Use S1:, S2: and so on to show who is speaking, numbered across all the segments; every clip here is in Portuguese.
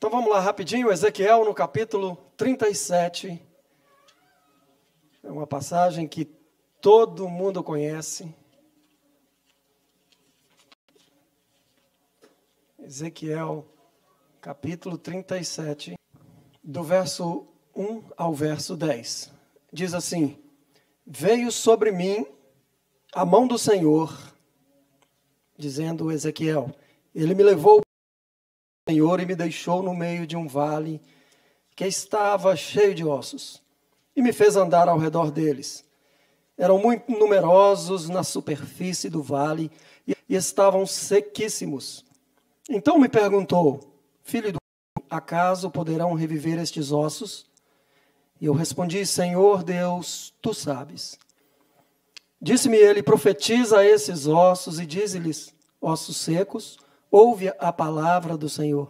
S1: Então vamos lá rapidinho, Ezequiel no capítulo 37. É uma passagem que todo mundo conhece. Ezequiel capítulo 37, do verso 1 ao verso 10. Diz assim: Veio sobre mim a mão do Senhor, dizendo Ezequiel, ele me levou Senhor e me deixou no meio de um vale que estava cheio de ossos e me fez andar ao redor deles. Eram muito numerosos na superfície do vale e estavam sequíssimos. Então me perguntou, filho do acaso poderão reviver estes ossos? E eu respondi, Senhor Deus, tu sabes. Disse-me ele, profetiza esses ossos e dize-lhes, ossos secos, Ouve a palavra do Senhor.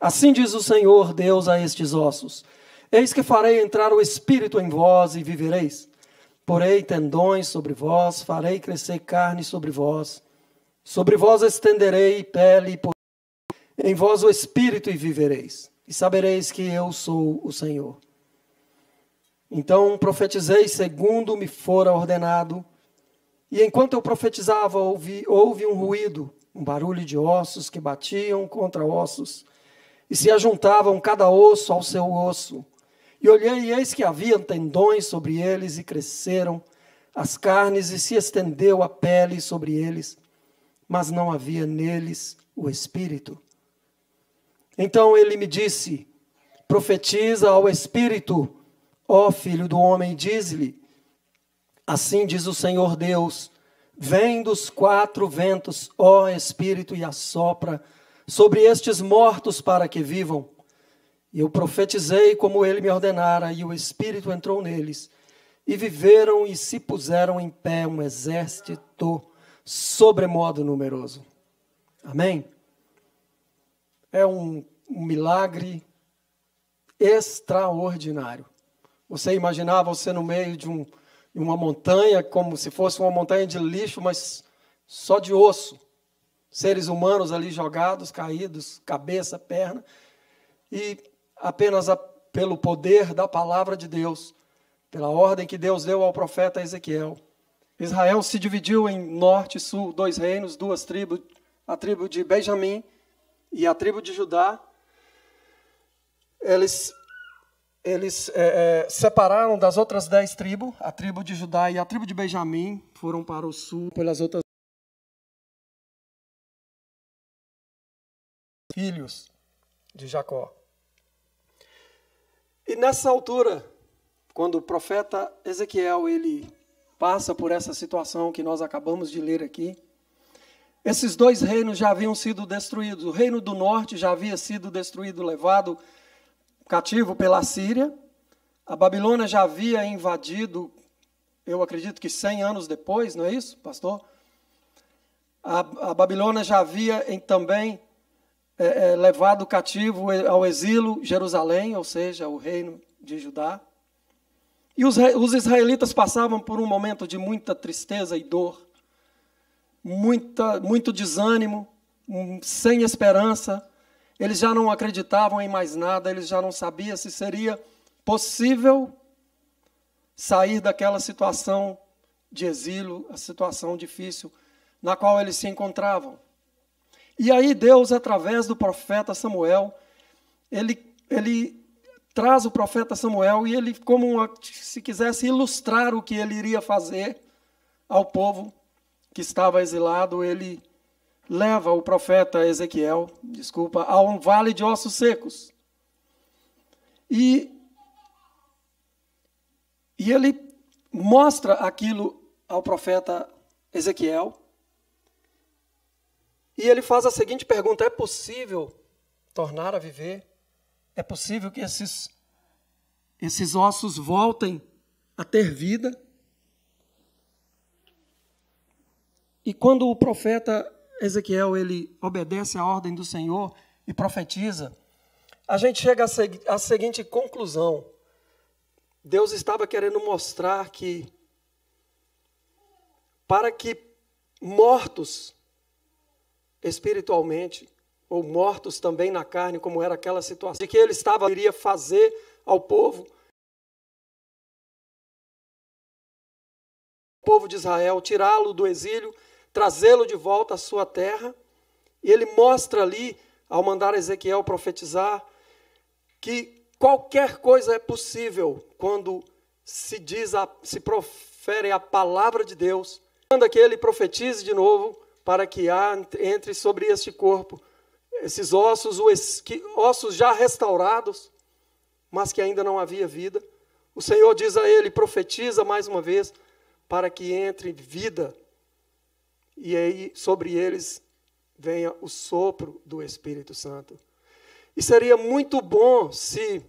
S1: Assim diz o Senhor Deus a estes ossos: Eis que farei entrar o espírito em vós e vivereis. Porei tendões sobre vós, farei crescer carne sobre vós. Sobre vós estenderei pele e porei em vós o espírito e vivereis. E sabereis que eu sou o Senhor. Então profetizei segundo me fora ordenado. E enquanto eu profetizava, ouvi houve um ruído um barulho de ossos que batiam contra ossos, e se ajuntavam cada osso ao seu osso. E olhei, e eis que havia tendões sobre eles, e cresceram as carnes, e se estendeu a pele sobre eles, mas não havia neles o espírito. Então ele me disse: Profetiza ao espírito, ó filho do homem, diz-lhe: Assim diz o Senhor Deus Vem dos quatro ventos, ó Espírito, e assopra sobre estes mortos para que vivam. E eu profetizei como ele me ordenara, e o Espírito entrou neles. E viveram e se puseram em pé um exército sobremodo numeroso. Amém? É um, um milagre extraordinário. Você imaginava você no meio de um uma montanha como se fosse uma montanha de lixo, mas só de osso. Seres humanos ali jogados, caídos, cabeça, perna, e apenas a, pelo poder da palavra de Deus, pela ordem que Deus deu ao profeta Ezequiel. Israel se dividiu em norte e sul, dois reinos, duas tribos, a tribo de Benjamim e a tribo de Judá. Eles eles é, é, separaram das outras dez tribos, a tribo de Judá e a tribo de Benjamim, foram para o sul pelas outras filhos de Jacó. E nessa altura, quando o profeta Ezequiel ele passa por essa situação que nós acabamos de ler aqui, esses dois reinos já haviam sido destruídos. O reino do norte já havia sido destruído, levado cativo pela Síria. A Babilônia já havia invadido, eu acredito que 100 anos depois, não é isso, pastor? A, a Babilônia já havia em, também é, é, levado cativo ao exílio Jerusalém, ou seja, o reino de Judá. E os, os israelitas passavam por um momento de muita tristeza e dor, muita, muito desânimo, hum, sem esperança. Eles já não acreditavam em mais nada, eles já não sabiam se seria possível sair daquela situação de exílio, a situação difícil na qual eles se encontravam. E aí Deus, através do profeta Samuel, ele, ele traz o profeta Samuel e ele, como uma, se quisesse ilustrar o que ele iria fazer ao povo que estava exilado, ele leva o profeta Ezequiel, desculpa, a um vale de ossos secos. E, e ele mostra aquilo ao profeta Ezequiel. E ele faz a seguinte pergunta: é possível tornar a viver? É possível que esses, esses ossos voltem a ter vida? E quando o profeta Ezequiel ele obedece à ordem do Senhor e profetiza, a gente chega à, seg seguinte conclusão: Deus estava querendo mostrar que, para que mortos espiritualmente, ou mortos também na carne, como era aquela situação, de que ele estava iria fazer ao povo. O povo de Israel, tirá-lo do exílio trazê-lo de volta à sua terra. E ele mostra ali, ao mandar Ezequiel profetizar, que qualquer coisa é possível quando se diz, a, se profere a palavra de Deus. Manda é que ele profetize de novo para que há, entre sobre este corpo esses ossos, os, ossos já restaurados, mas que ainda não havia vida. O Senhor diz a ele: profetiza mais uma vez, para que entre vida e aí sobre eles venha o sopro do Espírito Santo. E seria muito bom se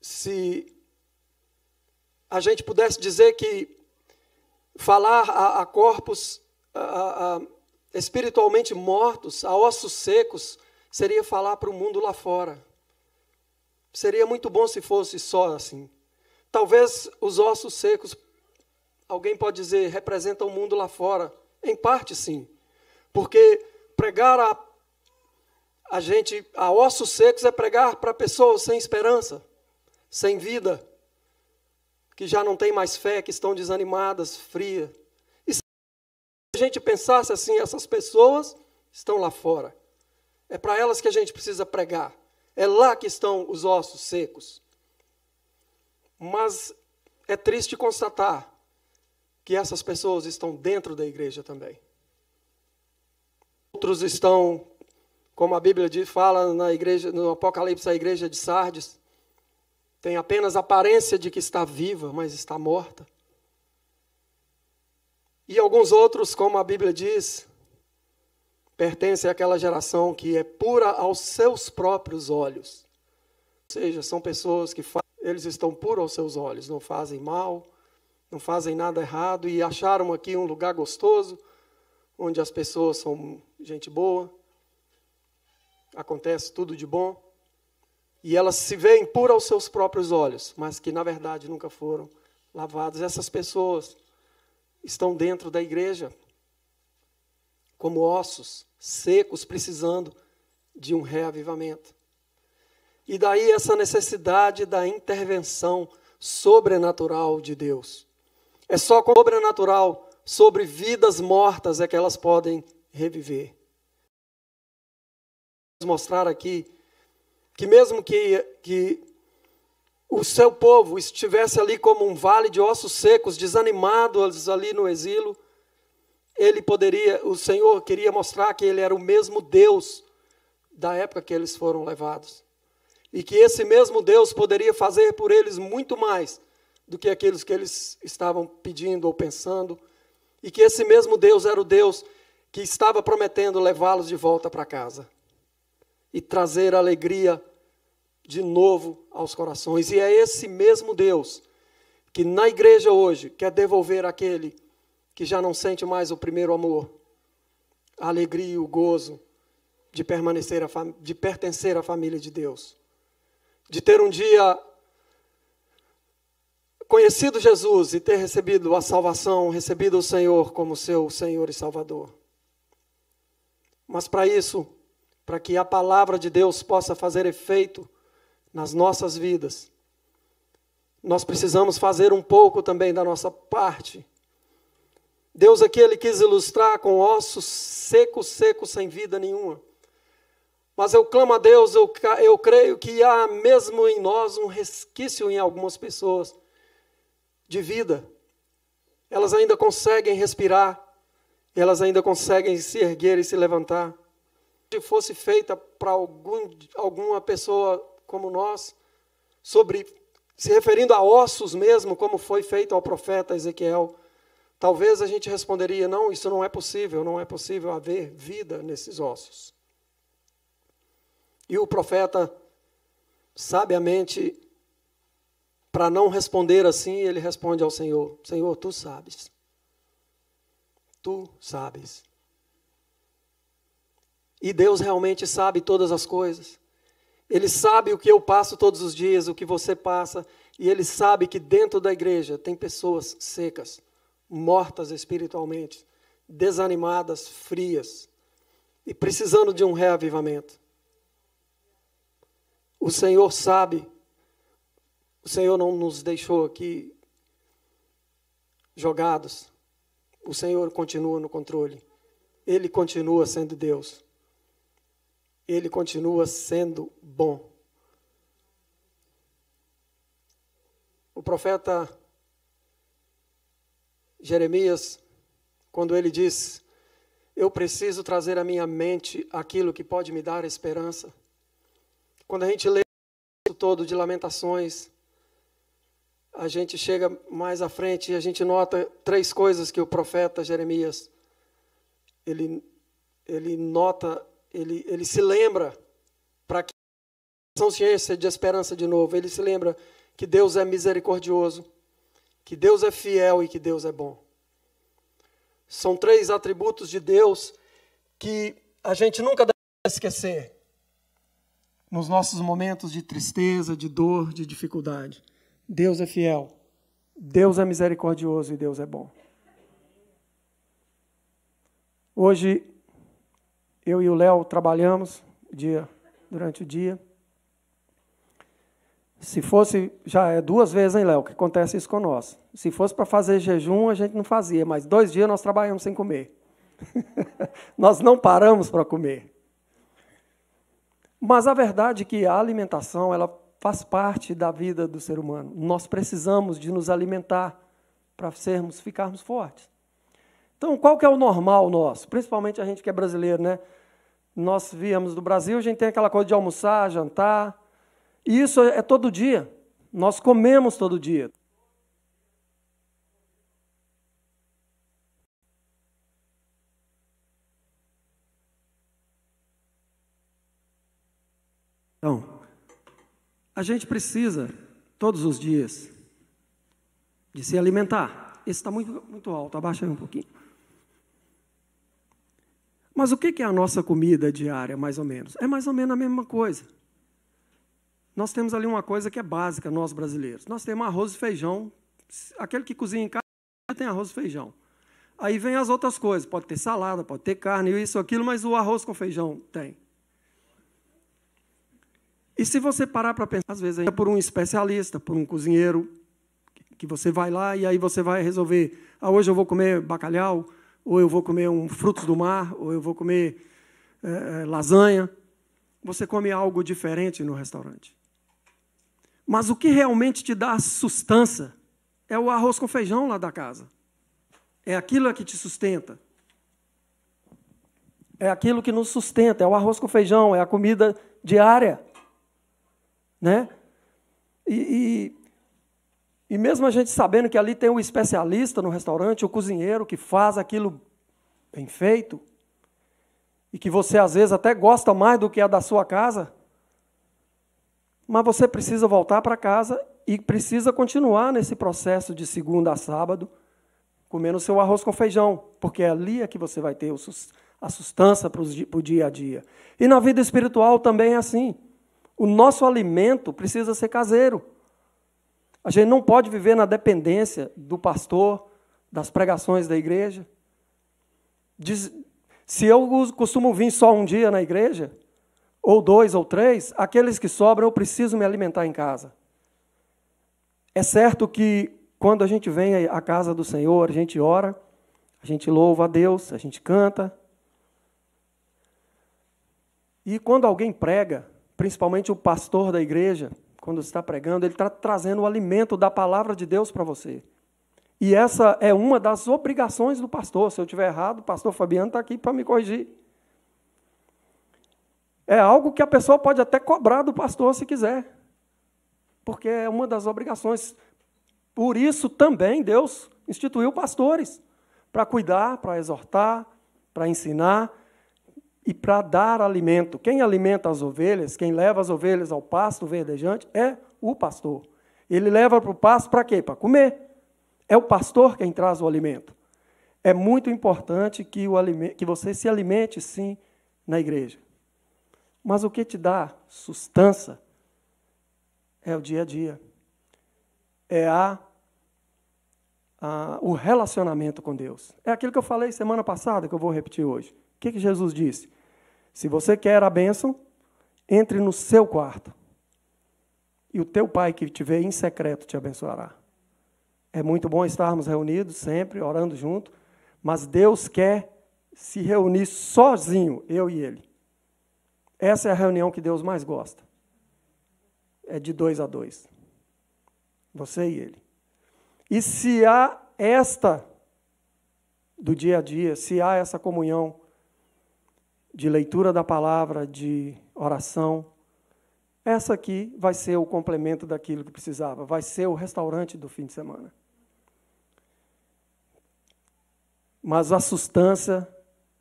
S1: se a gente pudesse dizer que falar a, a corpos a, a, espiritualmente mortos, a ossos secos, seria falar para o mundo lá fora. Seria muito bom se fosse só assim. Talvez os ossos secos Alguém pode dizer, representa o mundo lá fora. Em parte, sim. Porque pregar a, a gente a ossos secos é pregar para pessoas sem esperança, sem vida, que já não tem mais fé, que estão desanimadas, frias. E se a gente pensasse assim, essas pessoas estão lá fora. É para elas que a gente precisa pregar. É lá que estão os ossos secos. Mas é triste constatar que essas pessoas estão dentro da igreja também. Outros estão, como a Bíblia fala na igreja, no Apocalipse, a igreja de Sardes, tem apenas aparência de que está viva, mas está morta. E alguns outros, como a Bíblia diz, pertencem àquela geração que é pura aos seus próprios olhos. Ou seja, são pessoas que eles estão puros aos seus olhos, não fazem mal, não fazem nada errado e acharam aqui um lugar gostoso, onde as pessoas são gente boa, acontece tudo de bom, e elas se veem pura aos seus próprios olhos, mas que na verdade nunca foram lavadas. Essas pessoas estão dentro da igreja como ossos secos precisando de um reavivamento. E daí essa necessidade da intervenção sobrenatural de Deus. É só com o sobrenatural sobre vidas mortas é que elas podem reviver. Vou mostrar aqui que mesmo que, que o seu povo estivesse ali como um vale de ossos secos, desanimados ali no exílio, ele poderia, o Senhor queria mostrar que ele era o mesmo Deus da época que eles foram levados. E que esse mesmo Deus poderia fazer por eles muito mais do que aqueles que eles estavam pedindo ou pensando, e que esse mesmo Deus era o Deus que estava prometendo levá-los de volta para casa e trazer alegria de novo aos corações. E é esse mesmo Deus que na igreja hoje quer devolver aquele que já não sente mais o primeiro amor, a alegria e o gozo de permanecer de pertencer à família de Deus, de ter um dia conhecido Jesus e ter recebido a salvação, recebido o Senhor como seu Senhor e Salvador. Mas para isso, para que a palavra de Deus possa fazer efeito nas nossas vidas, nós precisamos fazer um pouco também da nossa parte. Deus é aqui ele quis ilustrar com ossos secos, secos, sem vida nenhuma. Mas eu clamo a Deus, eu, eu creio que há mesmo em nós um resquício em algumas pessoas de vida. Elas ainda conseguem respirar, elas ainda conseguem se erguer e se levantar. Se fosse feita para algum, alguma pessoa como nós, sobre se referindo a ossos mesmo, como foi feito ao profeta Ezequiel, talvez a gente responderia: não, isso não é possível, não é possível haver vida nesses ossos. E o profeta sabiamente para não responder assim, ele responde ao Senhor: Senhor, tu sabes. Tu sabes. E Deus realmente sabe todas as coisas. Ele sabe o que eu passo todos os dias, o que você passa, e ele sabe que dentro da igreja tem pessoas secas, mortas espiritualmente, desanimadas, frias e precisando de um reavivamento. O Senhor sabe Senhor não nos deixou aqui jogados. O Senhor continua no controle. Ele continua sendo Deus. Ele continua sendo bom. O profeta Jeremias, quando ele diz: Eu preciso trazer à minha mente aquilo que pode me dar esperança. Quando a gente lê todo de Lamentações, a gente chega mais à frente e a gente nota três coisas que o profeta Jeremias ele, ele nota, ele, ele se lembra para que consciência de esperança de novo. Ele se lembra que Deus é misericordioso, que Deus é fiel e que Deus é bom. São três atributos de Deus que a gente nunca deve esquecer nos nossos momentos de tristeza, de dor, de dificuldade. Deus é fiel, Deus é misericordioso e Deus é bom. Hoje, eu e o Léo trabalhamos dia, durante o dia. Se fosse, já é duas vezes, hein, Léo, que acontece isso com nós. Se fosse para fazer jejum, a gente não fazia, mas dois dias nós trabalhamos sem comer. nós não paramos para comer. Mas a verdade é que a alimentação, ela faz parte da vida do ser humano. Nós precisamos de nos alimentar para sermos, ficarmos fortes. Então, qual que é o normal nosso? Principalmente a gente que é brasileiro, né? Nós viemos do Brasil, a gente tem aquela coisa de almoçar, jantar. E isso é todo dia. Nós comemos todo dia. A gente precisa, todos os dias, de se alimentar. Esse está muito, muito alto, abaixa aí um pouquinho. Mas o que é a nossa comida diária, mais ou menos? É mais ou menos a mesma coisa. Nós temos ali uma coisa que é básica, nós brasileiros. Nós temos arroz e feijão. Aquele que cozinha em casa tem arroz e feijão. Aí vem as outras coisas, pode ter salada, pode ter carne, isso, aquilo, mas o arroz com feijão tem. E se você parar para pensar, às vezes é por um especialista, por um cozinheiro, que você vai lá e aí você vai resolver, ah, hoje eu vou comer bacalhau, ou eu vou comer um frutos do mar, ou eu vou comer é, lasanha. Você come algo diferente no restaurante. Mas o que realmente te dá sustância é o arroz com feijão lá da casa. É aquilo que te sustenta. É aquilo que nos sustenta, é o arroz com feijão, é a comida diária né? E, e, e, mesmo a gente sabendo que ali tem o um especialista no restaurante, o cozinheiro que faz aquilo bem feito, e que você às vezes até gosta mais do que a da sua casa, mas você precisa voltar para casa e precisa continuar nesse processo de segunda a sábado, comendo seu arroz com feijão, porque é ali é que você vai ter a sustância para o dia a dia. E na vida espiritual também é assim. O nosso alimento precisa ser caseiro. A gente não pode viver na dependência do pastor, das pregações da igreja. Diz, se eu costumo vir só um dia na igreja, ou dois ou três, aqueles que sobram eu preciso me alimentar em casa. É certo que quando a gente vem à casa do Senhor, a gente ora, a gente louva a Deus, a gente canta. E quando alguém prega, principalmente o pastor da igreja, quando está pregando, ele está trazendo o alimento da palavra de Deus para você. E essa é uma das obrigações do pastor. Se eu estiver errado, o pastor Fabiano está aqui para me corrigir. É algo que a pessoa pode até cobrar do pastor se quiser, porque é uma das obrigações. Por isso também Deus instituiu pastores para cuidar, para exortar, para ensinar, e para dar alimento. Quem alimenta as ovelhas, quem leva as ovelhas ao pasto verdejante é o pastor. Ele leva para o pasto para quê? Para comer. É o pastor quem traz o alimento. É muito importante que, o alime... que você se alimente, sim, na igreja. Mas o que te dá sustância é o dia a dia. É a, a, o relacionamento com Deus. É aquilo que eu falei semana passada, que eu vou repetir hoje que, que Jesus disse? Se você quer a bênção, entre no seu quarto. E o teu pai que te vê em secreto te abençoará. É muito bom estarmos reunidos sempre, orando junto, mas Deus quer se reunir sozinho, eu e ele. Essa é a reunião que Deus mais gosta. É de dois a dois. Você e ele. E se há esta do dia a dia, se há essa comunhão de leitura da palavra, de oração. Essa aqui vai ser o complemento daquilo que precisava, vai ser o restaurante do fim de semana. Mas a sustância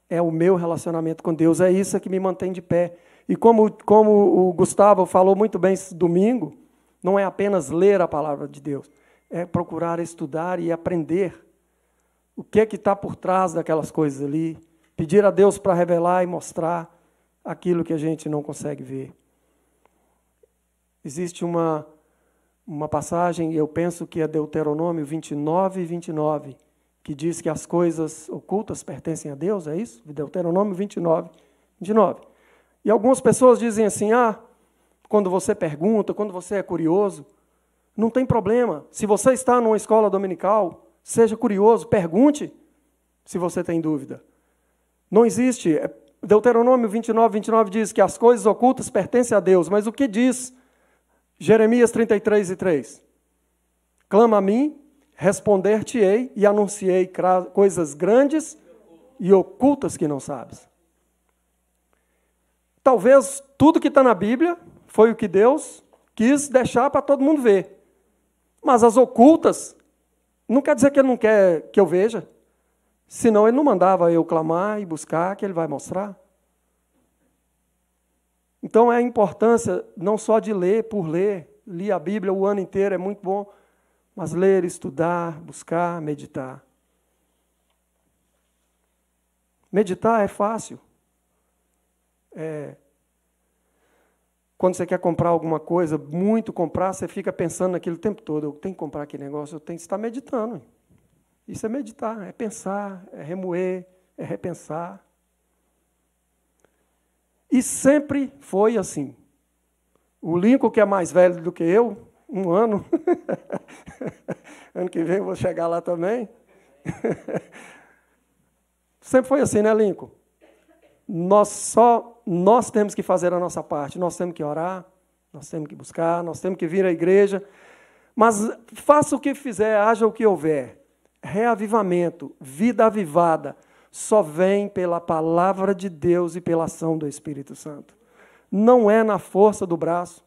S1: é o meu relacionamento com Deus, é isso que me mantém de pé. E como, como o Gustavo falou muito bem esse domingo, não é apenas ler a palavra de Deus, é procurar estudar e aprender o que é que está por trás daquelas coisas ali, Pedir a Deus para revelar e mostrar aquilo que a gente não consegue ver. Existe uma, uma passagem, eu penso que é Deuteronômio 29 e 29, que diz que as coisas ocultas pertencem a Deus, é isso? Deuteronômio 29, 29. E algumas pessoas dizem assim: ah, quando você pergunta, quando você é curioso, não tem problema. Se você está numa escola dominical, seja curioso, pergunte se você tem dúvida. Não existe. É, Deuteronômio 29, 29 diz que as coisas ocultas pertencem a Deus, mas o que diz Jeremias 33 e 3? Clama a mim, responder-te-ei e anunciei coisas grandes e ocultas que não sabes. Talvez tudo que está na Bíblia foi o que Deus quis deixar para todo mundo ver. Mas as ocultas, não quer dizer que Ele não quer que eu veja. Senão ele não mandava eu clamar e buscar, que ele vai mostrar. Então é a importância não só de ler por ler, li a Bíblia o ano inteiro, é muito bom, mas ler, estudar, buscar, meditar. Meditar é fácil. É... Quando você quer comprar alguma coisa, muito comprar, você fica pensando naquilo o tempo todo. Eu tenho que comprar aquele negócio, eu tenho que estar meditando. Isso é meditar, é pensar, é remoer, é repensar. E sempre foi assim. O Lincoln, que é mais velho do que eu, um ano, ano que vem eu vou chegar lá também. sempre foi assim, né, Lincoln? Nós só nós temos que fazer a nossa parte, nós temos que orar, nós temos que buscar, nós temos que vir à igreja. Mas faça o que fizer, haja o que houver reavivamento, vida avivada, só vem pela palavra de Deus e pela ação do Espírito Santo. Não é na força do braço.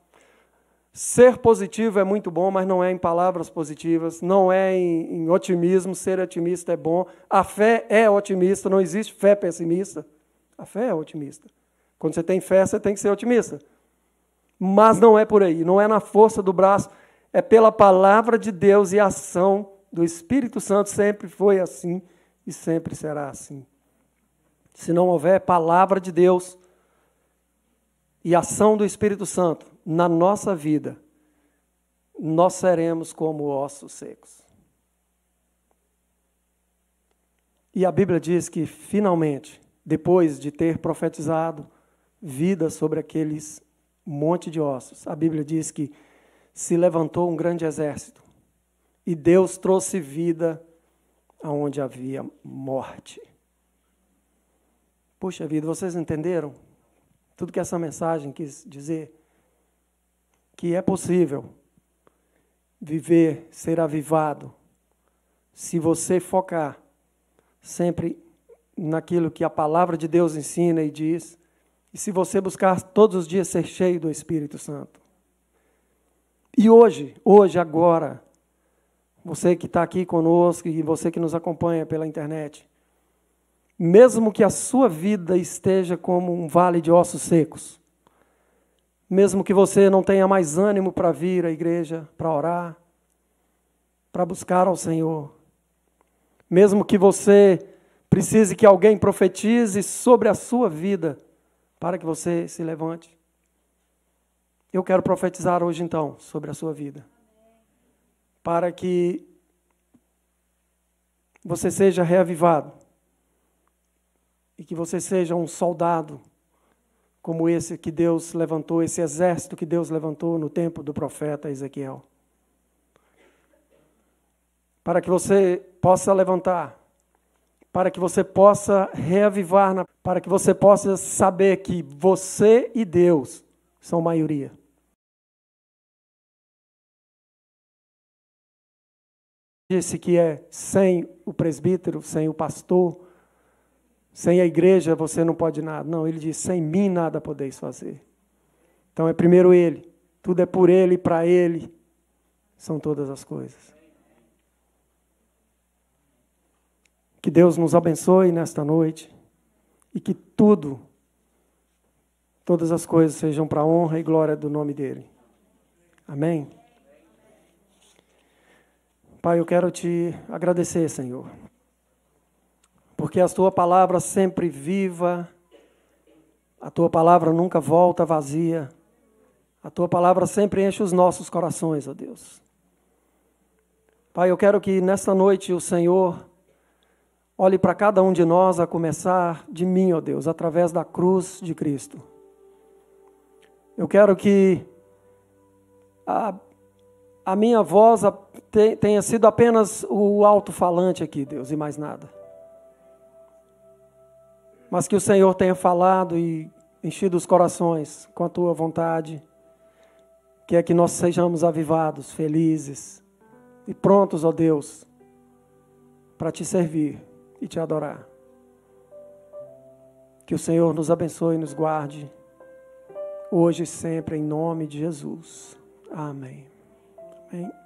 S1: Ser positivo é muito bom, mas não é em palavras positivas, não é em, em otimismo. Ser otimista é bom. A fé é otimista, não existe fé pessimista. A fé é otimista. Quando você tem fé, você tem que ser otimista. Mas não é por aí, não é na força do braço, é pela palavra de Deus e a ação do Espírito Santo sempre foi assim e sempre será assim. Se não houver palavra de Deus e ação do Espírito Santo na nossa vida, nós seremos como ossos secos. E a Bíblia diz que, finalmente, depois de ter profetizado vida sobre aqueles monte de ossos, a Bíblia diz que se levantou um grande exército e Deus trouxe vida aonde havia morte. Puxa vida, vocês entenderam? Tudo que essa mensagem quis dizer que é possível viver, ser avivado, se você focar sempre naquilo que a palavra de Deus ensina e diz, e se você buscar todos os dias ser cheio do Espírito Santo. E hoje, hoje, agora, você que está aqui conosco e você que nos acompanha pela internet. Mesmo que a sua vida esteja como um vale de ossos secos, mesmo que você não tenha mais ânimo para vir à igreja, para orar, para buscar ao Senhor, mesmo que você precise que alguém profetize sobre a sua vida, para que você se levante. Eu quero profetizar hoje então sobre a sua vida para que você seja reavivado e que você seja um soldado como esse que Deus levantou, esse exército que Deus levantou no tempo do profeta Ezequiel. Para que você possa levantar, para que você possa reavivar, para que você possa saber que você e Deus são maioria. Disse que é sem o presbítero, sem o pastor, sem a igreja você não pode nada. Não, ele diz: sem mim nada podeis fazer. Então é primeiro ele. Tudo é por ele e para ele são todas as coisas. Que Deus nos abençoe nesta noite e que tudo, todas as coisas sejam para a honra e glória do nome dele. Amém? Pai, eu quero te agradecer, Senhor, porque a tua palavra sempre viva, a tua palavra nunca volta vazia, a tua palavra sempre enche os nossos corações, ó Deus. Pai, eu quero que nesta noite o Senhor olhe para cada um de nós, a começar de mim, ó Deus, através da cruz de Cristo. Eu quero que a, a minha voz, a tenha sido apenas o alto-falante aqui, Deus, e mais nada. Mas que o Senhor tenha falado e enchido os corações com a tua vontade, que é que nós sejamos avivados, felizes e prontos, ó Deus, para te servir e te adorar. Que o Senhor nos abençoe e nos guarde, hoje e sempre, em nome de Jesus. Amém. Amém.